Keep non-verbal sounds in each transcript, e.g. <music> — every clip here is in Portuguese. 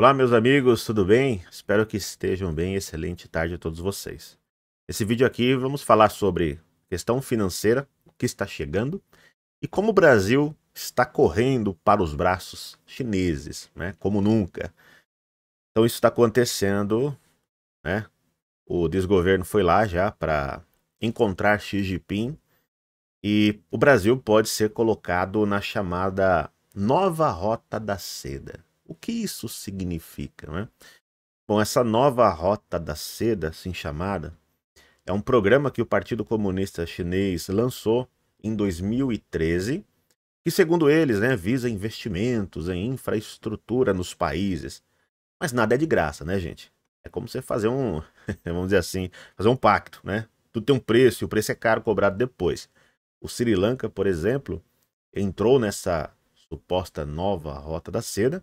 Olá, meus amigos, tudo bem? Espero que estejam bem. Excelente tarde a todos vocês. Nesse vídeo aqui vamos falar sobre questão financeira que está chegando e como o Brasil está correndo para os braços chineses, né? Como nunca. Então isso está acontecendo, né? O desgoverno foi lá já para encontrar Xi Jinping e o Brasil pode ser colocado na chamada nova rota da seda. O que isso significa? Né? Bom, essa nova Rota da Seda, assim chamada, é um programa que o Partido Comunista Chinês lançou em 2013, que, segundo eles, né, visa investimentos em infraestrutura nos países. Mas nada é de graça, né, gente? É como você fazer um, <laughs> vamos dizer assim, fazer um pacto, né? Tudo tem um preço e o preço é caro cobrado depois. O Sri Lanka, por exemplo, entrou nessa suposta nova Rota da Seda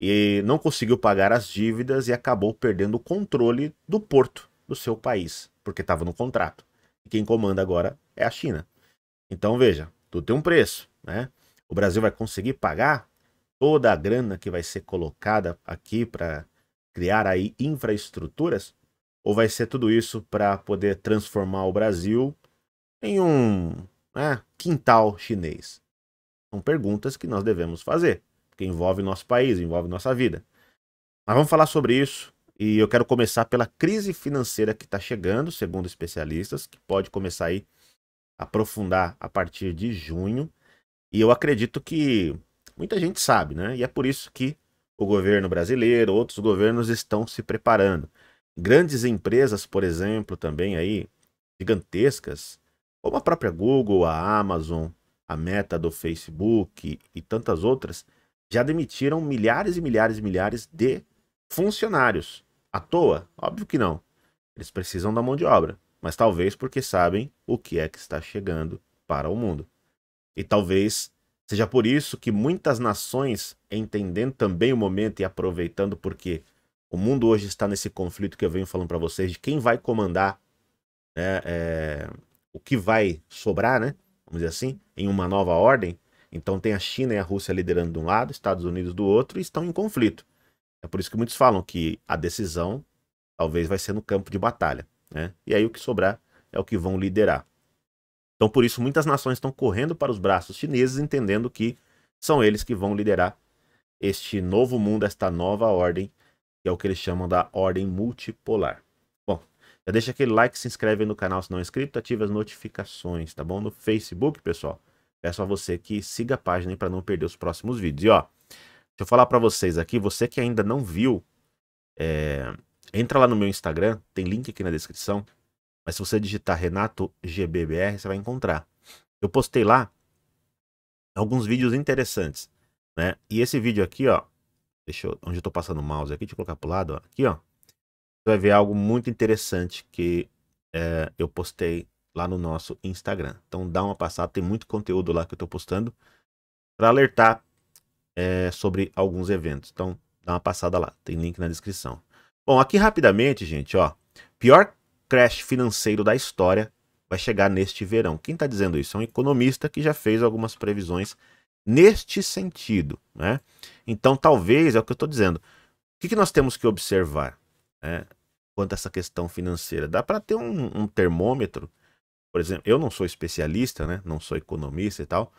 e não conseguiu pagar as dívidas e acabou perdendo o controle do porto do seu país, porque estava no contrato. E quem comanda agora é a China. Então veja, tudo tem um preço, né? O Brasil vai conseguir pagar toda a grana que vai ser colocada aqui para criar aí infraestruturas? Ou vai ser tudo isso para poder transformar o Brasil em um né, quintal chinês? São perguntas que nós devemos fazer porque envolve nosso país, envolve nossa vida. Mas vamos falar sobre isso e eu quero começar pela crise financeira que está chegando, segundo especialistas, que pode começar aí a aprofundar a partir de junho. E eu acredito que muita gente sabe, né? E é por isso que o governo brasileiro, outros governos estão se preparando. Grandes empresas, por exemplo, também aí, gigantescas, como a própria Google, a Amazon, a Meta do Facebook e tantas outras, já demitiram milhares e milhares e milhares de funcionários. À toa? Óbvio que não. Eles precisam da mão de obra, mas talvez porque sabem o que é que está chegando para o mundo. E talvez seja por isso que muitas nações, entendendo também o momento e aproveitando, porque o mundo hoje está nesse conflito que eu venho falando para vocês de quem vai comandar né, é, o que vai sobrar, né? Vamos dizer assim, em uma nova ordem. Então tem a China e a Rússia liderando de um lado, Estados Unidos do outro, e estão em conflito. É por isso que muitos falam que a decisão talvez vai ser no campo de batalha, né? E aí o que sobrar é o que vão liderar. Então por isso muitas nações estão correndo para os braços chineses, entendendo que são eles que vão liderar este novo mundo, esta nova ordem, que é o que eles chamam da ordem multipolar. Bom, já deixa aquele like, se inscreve no canal se não é inscrito, ativa as notificações, tá bom? No Facebook, pessoal. Peço a você que siga a página para não perder os próximos vídeos. E ó, deixa eu falar para vocês aqui, você que ainda não viu, é, entra lá no meu Instagram, tem link aqui na descrição. Mas se você digitar Renato GBBR, você vai encontrar. Eu postei lá alguns vídeos interessantes, né? E esse vídeo aqui, ó, deixa eu, onde eu tô passando o mouse aqui, deixa eu colocar pro lado, ó, aqui, ó. Você vai ver algo muito interessante que é, eu postei lá no nosso Instagram. Então dá uma passada, tem muito conteúdo lá que eu estou postando para alertar é, sobre alguns eventos. Então dá uma passada lá, tem link na descrição. Bom, aqui rapidamente, gente, ó, pior crash financeiro da história vai chegar neste verão. Quem está dizendo isso? É um economista que já fez algumas previsões neste sentido, né? Então talvez é o que eu estou dizendo. O que, que, nós temos que observar, né? Quanto a essa questão financeira, dá para ter um, um termômetro por exemplo, eu não sou especialista, né? Não sou economista e tal,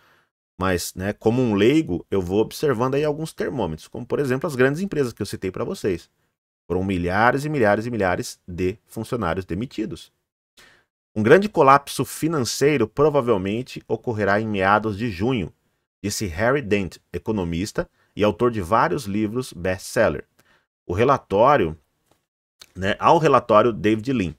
mas, né, como um leigo, eu vou observando aí alguns termômetros, como por exemplo as grandes empresas que eu citei para vocês. Foram milhares e milhares e milhares de funcionários demitidos. Um grande colapso financeiro provavelmente ocorrerá em meados de junho, disse Harry Dent, economista e autor de vários livros best-seller. O relatório, né, ao relatório David Lean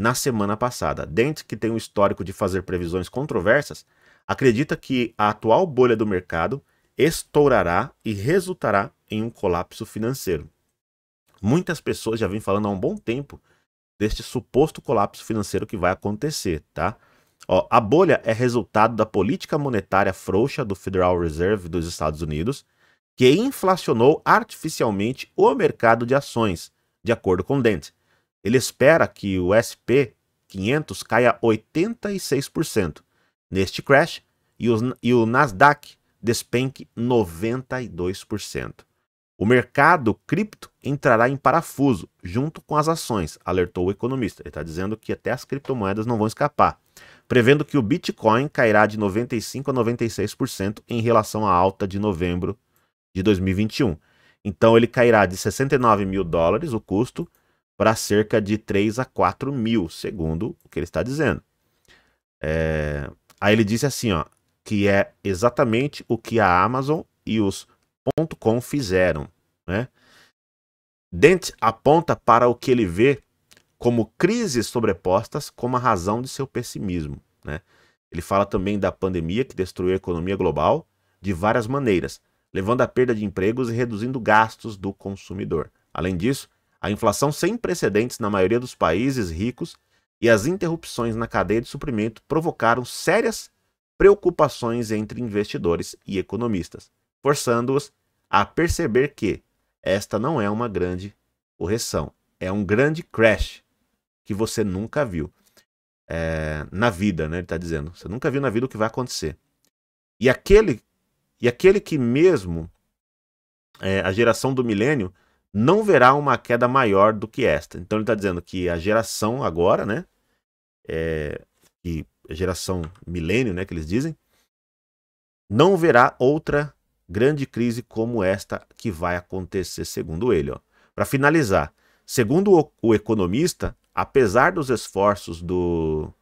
na semana passada. Dent, que tem um histórico de fazer previsões controversas, acredita que a atual bolha do mercado estourará e resultará em um colapso financeiro. Muitas pessoas já vêm falando há um bom tempo deste suposto colapso financeiro que vai acontecer, tá? Ó, a bolha é resultado da política monetária frouxa do Federal Reserve dos Estados Unidos, que inflacionou artificialmente o mercado de ações, de acordo com Dent. Ele espera que o SP 500 caia 86% neste crash e, e o Nasdaq despenque 92%. O mercado cripto entrará em parafuso junto com as ações, alertou o economista. Ele está dizendo que até as criptomoedas não vão escapar, prevendo que o Bitcoin cairá de 95% a 96% em relação à alta de novembro de 2021. Então ele cairá de 69 mil dólares o custo para cerca de 3 a 4 mil, segundo o que ele está dizendo. É... Aí ele disse assim, ó, que é exatamente o que a Amazon e os .com fizeram, né? Dent aponta para o que ele vê como crises sobrepostas como a razão de seu pessimismo, né? Ele fala também da pandemia que destruiu a economia global de várias maneiras, levando à perda de empregos e reduzindo gastos do consumidor. Além disso, a inflação sem precedentes na maioria dos países ricos e as interrupções na cadeia de suprimento provocaram sérias preocupações entre investidores e economistas, forçando-os a perceber que esta não é uma grande correção, é um grande crash que você nunca viu é, na vida, né? Ele está dizendo, você nunca viu na vida o que vai acontecer. E aquele e aquele que mesmo é, a geração do milênio não verá uma queda maior do que esta. Então ele está dizendo que a geração agora, né? É, que a é geração milênio, né? Que eles dizem, não verá outra grande crise como esta que vai acontecer, segundo ele. Para finalizar, segundo o, o, economista, apesar dos esforços do,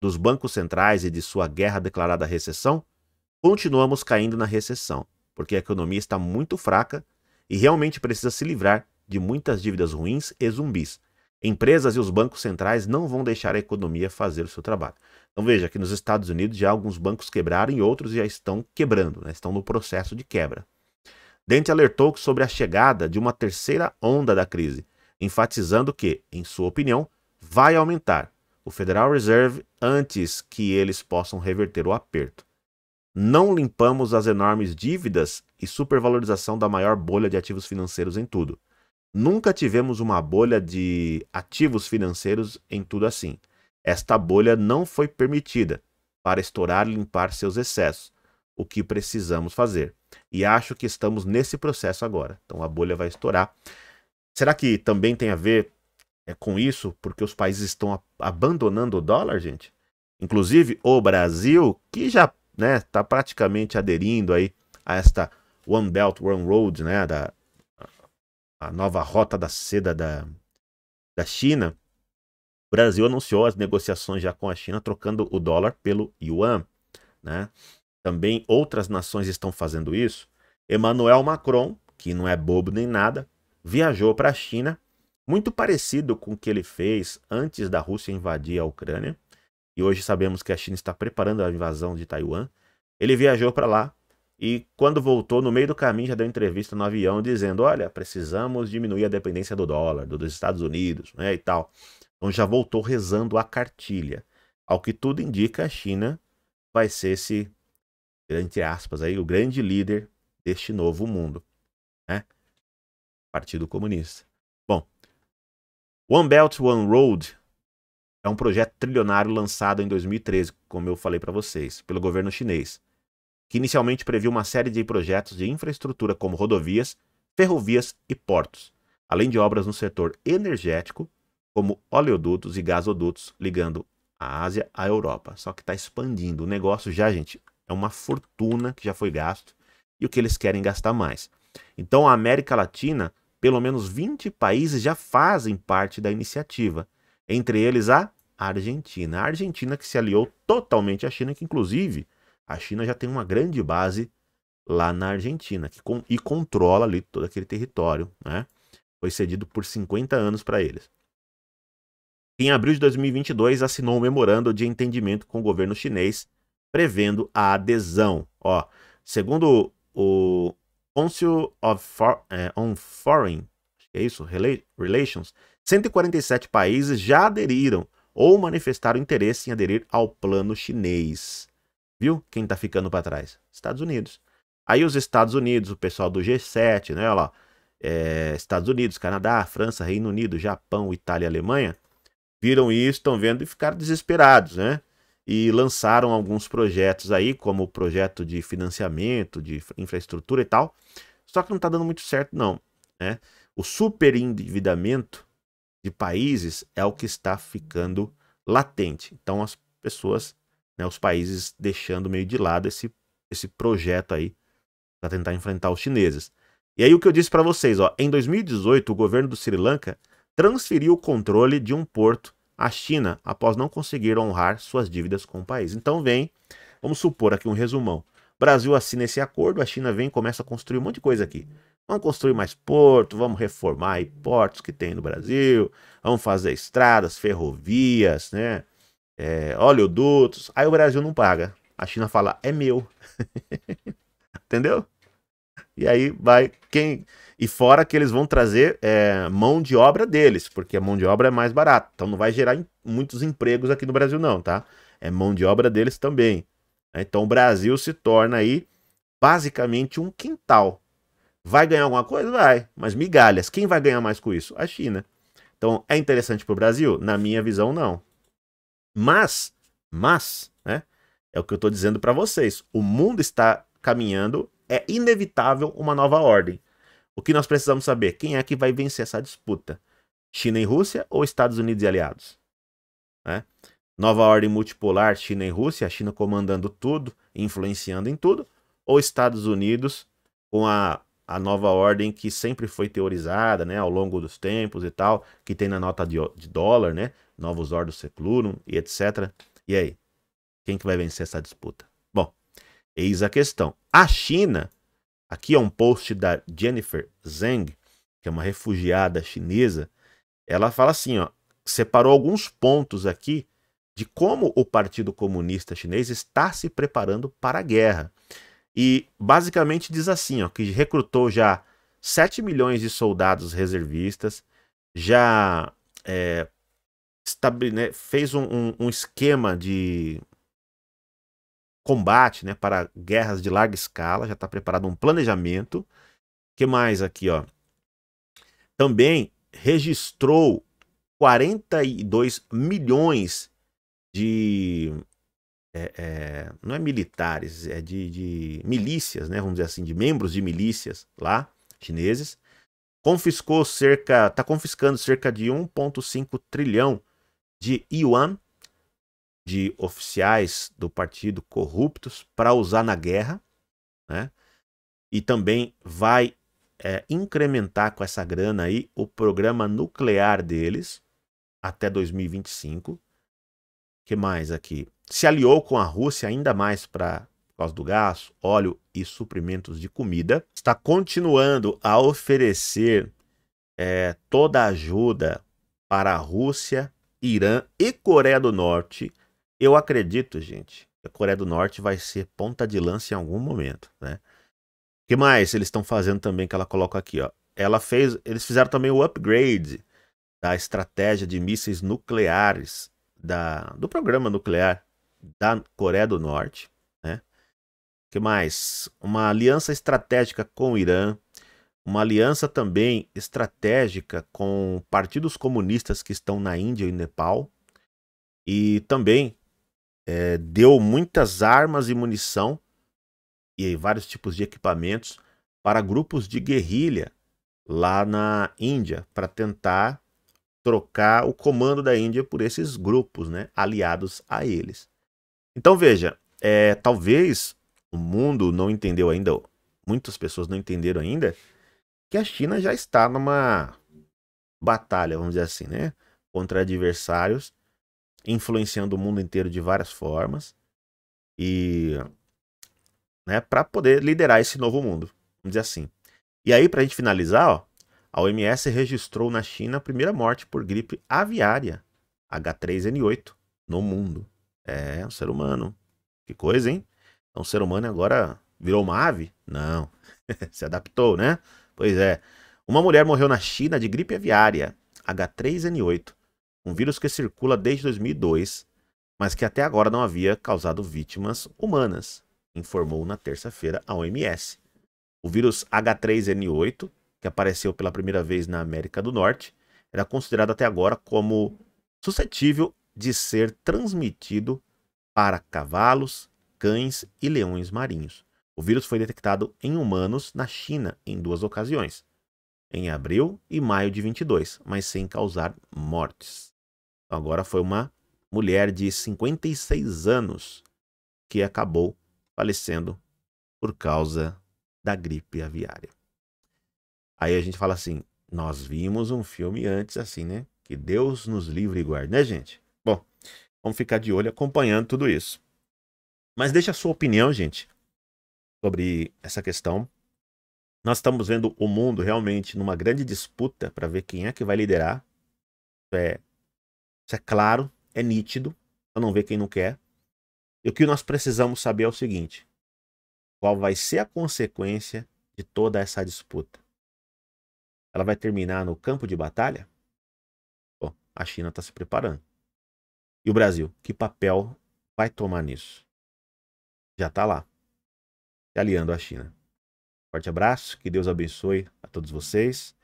dos bancos centrais e de sua guerra declarada à recessão, continuamos caindo na recessão, porque a economia está muito fraca e realmente precisa se livrar de muitas dívidas ruins e zumbis. Empresas e os bancos centrais não vão deixar a economia fazer o seu trabalho. Então veja que nos Estados Unidos já alguns bancos quebraram e outros já estão quebrando, né? estão no processo de quebra. Dente alertou sobre a chegada de uma terceira onda da crise, enfatizando que, em sua opinião, vai aumentar o Federal Reserve antes que eles possam reverter o aperto não limpamos as enormes dívidas e supervalorização da maior bolha de ativos financeiros em tudo. Nunca tivemos uma bolha de ativos financeiros em tudo assim. Esta bolha não foi permitida para estourar e limpar seus excessos, o que precisamos fazer. E acho que estamos nesse processo agora. Então a bolha vai estourar. Será que também tem a ver é, com isso, porque os países estão abandonando o dólar, gente? Inclusive o Brasil, que já né, tá praticamente aderindo aí a esta One Belt, One Road, né, da a nova rota da seda da, da China, o Brasil anunciou as negociações já com a China, trocando o dólar pelo yuan, né? Também outras nações estão fazendo isso. Emmanuel Macron, que não é bobo nem nada, viajou para a China, muito parecido com o que ele fez antes da Rússia invadir a Ucrânia, e hoje sabemos que a China está preparando a invasão de Taiwan, ele viajou para lá e quando voltou, no meio do caminho, já deu entrevista no avião dizendo: olha, precisamos diminuir a dependência do dólar, dos Estados Unidos, né, e tal. Então já voltou rezando a cartilha. Ao que tudo indica, a China vai ser esse, entre aspas, aí, o grande líder deste novo mundo, né? Partido Comunista. Bom, One Belt, One Road é um projeto trilionário lançado em 2013, como eu falei para vocês, pelo governo chinês, que inicialmente previu uma série de projetos de infraestrutura como rodovias, ferrovias e portos, além de obras no setor energético, como oleodutos e gasodutos ligando a Ásia à Europa. Só que está expandindo. O negócio já, gente, é uma fortuna que já foi gasto e o que eles querem gastar mais. Então, a América Latina, pelo menos 20 países já fazem parte da iniciativa, entre eles a Argentina. A Argentina que se aliou totalmente à China, que inclusive a China já tem uma grande base lá na Argentina que com, e controla ali todo aquele território, né? Foi cedido por 50 anos para eles. Em abril de 2022 assinou um memorando de entendimento com o governo chinês prevendo a adesão. Ó, segundo o Council of For eh, é, on Foreign, é isso, Relations, 147 países já aderiram ou manifestaram interesse em aderir ao plano chinês. Viu? Quem está ficando para trás? Estados Unidos. Aí os Estados Unidos, o pessoal do G7, né? Olha lá, é, Estados Unidos, Canadá, França, Reino Unido, Japão, Itália, Alemanha, viram isso, estão vendo e ficaram desesperados, né? E lançaram alguns projetos aí, como o projeto de financiamento, de infraestrutura e tal. Só que não está dando muito certo, não. Né? O superendividamento de países é o que está ficando latente. Então as pessoas, né, os países deixando meio de lado esse, esse projeto aí para tentar enfrentar os chineses. E aí o que eu disse para vocês, ó, em 2018 o governo do Sri Lanka transferiu o controle de um porto à China após não conseguir honrar suas dívidas com o país. Então vem, vamos supor aqui um resumão. Brasil assina esse acordo, a China vem e começa a construir um monte de coisa aqui. Vamos construir mais porto, vamos reformar aí portos que tem no Brasil, vamos fazer estradas, ferrovias, né? É, oleodutos. Aí o Brasil não paga. A China fala, é meu. <laughs> Entendeu? E aí vai quem. E fora que eles vão trazer é, mão de obra deles, porque a mão de obra é mais barata. Então não vai gerar muitos empregos aqui no Brasil, não, tá? É mão de obra deles também. Então o Brasil se torna aí basicamente um quintal Vai ganhar alguma coisa? Vai, mas migalhas. Quem vai ganhar mais com isso? A China. Então, é interessante para o Brasil? Na minha visão, não. Mas, mas, né? É o que eu estou dizendo para vocês. O mundo está caminhando, é inevitável uma nova ordem. O que nós precisamos saber? Quem é que vai vencer essa disputa? China e Rússia ou Estados Unidos e aliados? Né? Nova ordem multipolar, China e Rússia, a China comandando tudo, influenciando em tudo, ou Estados Unidos com a a nova ordem que sempre foi teorizada, né, ao longo dos tempos e tal, que tem na nota de, de dólar, né, novos ordos seclurum e etc. E aí, quem que vai vencer essa disputa? Bom, eis a questão. A China, aqui é um post da Jennifer Zeng, que é uma refugiada chinesa, ela fala assim, ó, separou alguns pontos aqui de como o Partido Comunista Chinês está se preparando para a guerra e basicamente diz assim, ó, que recrutou já 7 milhões de soldados reservistas, já é, né, fez um, um, um, esquema de combate né, para guerras de larga escala, já está preparado um planejamento. que mais aqui? Ó? Também registrou 42 milhões de é, é, não é militares, é de, de milícias, né? Vamos dizer assim, de membros de milícias lá, chineses. Confiscou cerca, está confiscando cerca de 1,5 trilhão de yuan de oficiais do partido corruptos para usar na guerra, né? E também vai é, incrementar com essa grana aí o programa nuclear deles até 2025. que mais aqui? se aliou com a Rússia ainda mais para por causa do gás, óleo e suprimentos de comida, está continuando a oferecer é, toda a ajuda para a Rússia, Irã e Coreia do Norte. Eu acredito, gente, que a Coreia do Norte vai ser ponta de lança em algum momento, né? O que mais eles estão fazendo também que ela coloca aqui, ó? Ela fez, eles fizeram também o upgrade da estratégia de mísseis nucleares da, do programa nuclear da Coreia do Norte. Né? que mais? Uma aliança estratégica com o Irã. Uma aliança também estratégica com partidos comunistas que estão na Índia e Nepal. E também é, deu muitas armas e munição e vários tipos de equipamentos para grupos de guerrilha lá na Índia para tentar trocar o comando da Índia por esses grupos, né, aliados a eles. Então veja, é, talvez o mundo não entendeu ainda, muitas pessoas não entenderam ainda, que a China já está numa batalha, vamos dizer assim, né? Contra adversários, influenciando o mundo inteiro de várias formas e né, para poder liderar esse novo mundo, vamos dizer assim. E aí, para a gente finalizar, ó, a OMS registrou na China a primeira morte por gripe aviária H3N8 no mundo. É, um ser humano. Que coisa, hein? Então, o ser humano agora virou uma ave? Não. <laughs> Se adaptou, né? Pois é. Uma mulher morreu na China de gripe aviária, H3N8, um vírus que circula desde 2002, mas que até agora não havia causado vítimas humanas, informou na terça-feira a OMS. O vírus H3N8, que apareceu pela primeira vez na América do Norte, era considerado até agora como suscetível de ser transmitido para cavalos, cães e leões marinhos. O vírus foi detectado em humanos na China em duas ocasiões, em abril e maio de 22, mas sem causar mortes. Então, agora foi uma mulher de 56 anos que acabou falecendo por causa da gripe aviária. Aí a gente fala assim: nós vimos um filme antes assim, né? Que Deus nos livre e guarde, né, gente? Vamos ficar de olho acompanhando tudo isso. Mas deixa a sua opinião, gente, sobre essa questão. Nós estamos vendo o mundo realmente numa grande disputa para ver quem é que vai liderar. Isso é, isso é claro, é nítido, para não ver quem não quer. E o que nós precisamos saber é o seguinte: qual vai ser a consequência de toda essa disputa? Ela vai terminar no campo de batalha? Bom, a China está se preparando. E o Brasil, que papel vai tomar nisso? Já está lá, se aliando à China. Forte abraço, que Deus abençoe a todos vocês.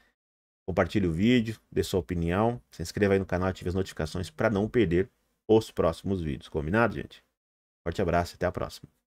Compartilhe o vídeo, dê sua opinião, se inscreva aí no canal, ative as notificações para não perder os próximos vídeos. Combinado, gente? Forte abraço e até a próxima.